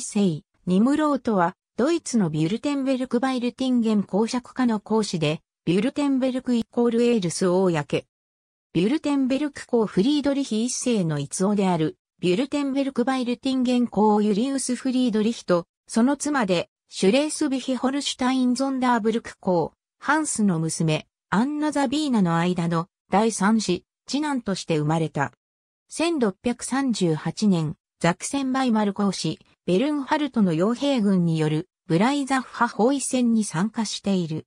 世、ニムロートは、ドイツのビュルテンベルク・バイルティンゲン公爵家の公使で、ビュルテンベルクイコールエールス公。ビュルテンベルク公フリードリヒ一世の逸夫である、ビュルテンベルク・バイルティンゲン公ユリウス・フリードリヒと、その妻で、シュレースビヒ・ホルシュタイン・ゾンダーブルク公、ハンスの娘、アンナ・ザ・ビーナの間の第三子、次男として生まれた。1638年、ザクセン・バイマル公使、ベルンハルトの傭兵軍によるブライザフ派包囲戦に参加している。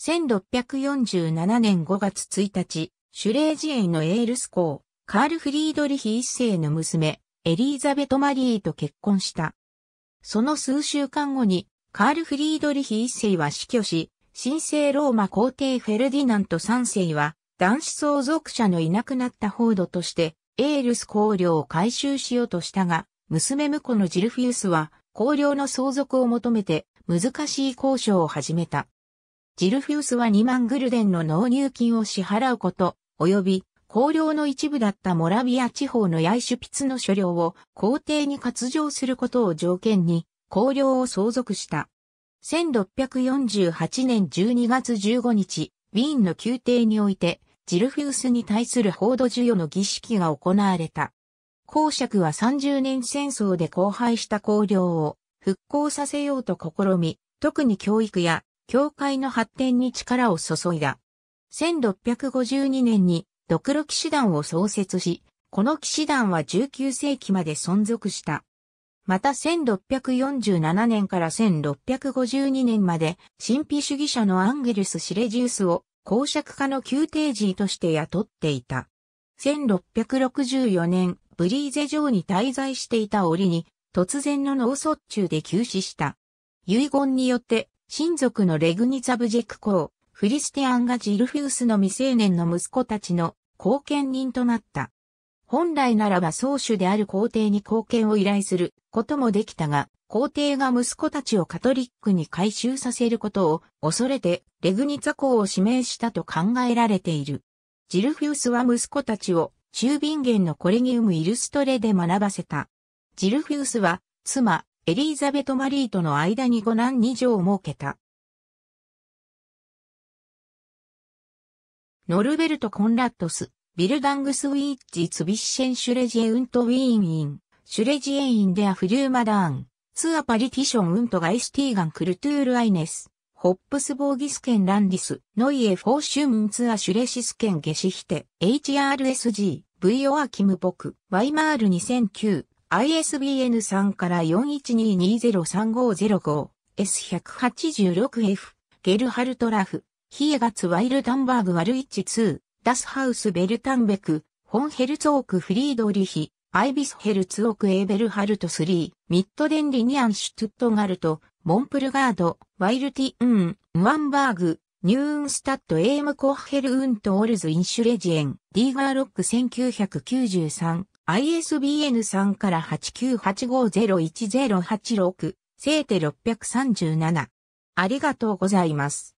1647年5月1日、シュレージエイのエールス公、カール・フリードリヒ一世の娘、エリーザベト・マリーと結婚した。その数週間後に、カール・フリードリヒ一世は死去し、神聖ローマ皇帝フェルディナント三世は、男子相続者のいなくなった報道として、エールス公領を回収しようとしたが、娘婿のジルフィウスは、公領の相続を求めて、難しい交渉を始めた。ジルフィウスは2万グルデンの納入金を支払うこと、及び、公領の一部だったモラビア地方のヤイシュピツの所領を皇帝に割譲することを条件に、公領を相続した。1648年12月15日、ウィーンの宮廷において、ジルフィウスに対する報道授与の儀式が行われた。公爵は30年戦争で荒廃した公領を復興させようと試み、特に教育や教会の発展に力を注いだ。1652年に独ロ騎士団を創設し、この騎士団は19世紀まで存続した。また1647年から1652年まで、神秘主義者のアンゲルス・シレジウスを公爵家の宮廷人として雇っていた。1664年、ブリーゼ城に滞在していた折に、突然の脳卒中で急死した。遺言によって、親族のレグニザブジェク公、フリスティアンがジルフィウスの未成年の息子たちの後見人となった。本来ならば宗主である皇帝に貢献を依頼することもできたが、皇帝が息子たちをカトリックに改修させることを恐れてレグニザ公を指名したと考えられている。ジルフィウスは息子たちを中瓶源のコレギウムイルストレで学ばせた。ジルフィウスは、妻、エリーザベト・マリーとの間に五男二女を設けた。ノルベルト・コンラットス、ビルダングス・ウィッチ・ツビッシェン・シュレジエ・ウント・ウィーン・イン、シュレジエ・イン・デア・フリュー・マダーン、ツア・パリティション・ウント・ガイスティーガン・クルトゥール・アイネス、ホップス・ボーギスケン・ランディス、ノイエ・フォーシュムン・ツア・シュレシスケン・ゲシヒテ、HRSG、V オアキム・ポク、ワイマール2009、ISBN 3から4 1 2 2 0 3 5 0 5 S186F、ゲルハルト・ラフ、ヒエガツ・ワイルダンバーグ・ワルイチ2ダスハウス・ベルタンベク、ホンヘルツオーク・フリードリヒ、アイビスヘルツオーク・エーベルハルト3、ミッドデン・リニアン・シュトゥットガルト、モンプルガード、ワイルティ・ウン、ワンバーグ、ニューンスタッド・エーム・コッヘル・ウント・オールズ・インシュレジエン、ディーガーロック1993、ISBN3 から89850108603637。ありがとうございます。